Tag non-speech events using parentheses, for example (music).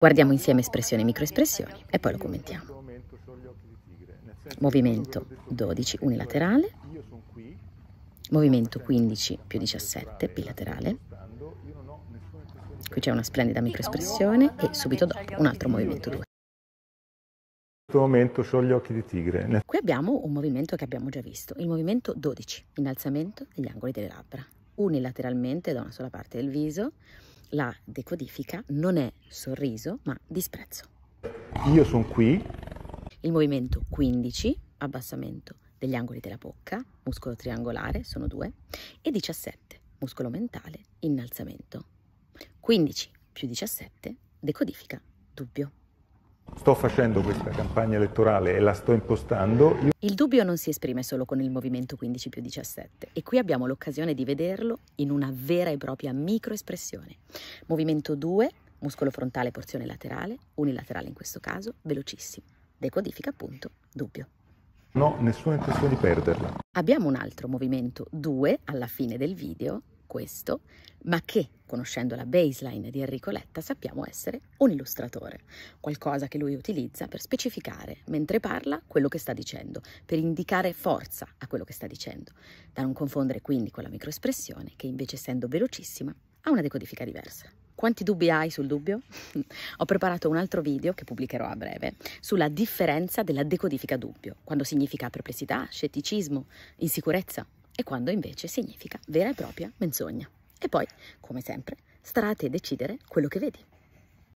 Guardiamo insieme espressione e microespressioni e poi lo commentiamo. Movimento 12 unilaterale, movimento 15 più 17 bilaterale. Qui c'è una splendida microespressione e subito dopo un altro movimento 2. In questo momento so gli occhi di tigre. Qui abbiamo un movimento che abbiamo già visto, il movimento 12, innalzamento degli angoli delle labbra, unilateralmente da una sola parte del viso, la decodifica non è sorriso ma disprezzo. Io sono qui. Il movimento 15, abbassamento degli angoli della bocca, muscolo triangolare, sono due, e 17, muscolo mentale, innalzamento. 15 più 17, decodifica, dubbio. Sto facendo questa campagna elettorale e la sto impostando. Io... Il dubbio non si esprime solo con il movimento 15 più 17 e qui abbiamo l'occasione di vederlo in una vera e propria microespressione. Movimento 2, muscolo frontale porzione laterale, unilaterale in questo caso, velocissimo. Decodifica appunto dubbio. No, nessuna intenzione di perderla. Abbiamo un altro movimento 2 alla fine del video, questo, ma che conoscendo la baseline di Enrico Letta, sappiamo essere un illustratore, qualcosa che lui utilizza per specificare, mentre parla, quello che sta dicendo, per indicare forza a quello che sta dicendo, da non confondere quindi con la microespressione che invece essendo velocissima ha una decodifica diversa. Quanti dubbi hai sul dubbio? (laughs) Ho preparato un altro video che pubblicherò a breve sulla differenza della decodifica dubbio, quando significa perplessità, scetticismo, insicurezza e quando invece significa vera e propria menzogna. E poi, come sempre, starà a te decidere quello che vedi.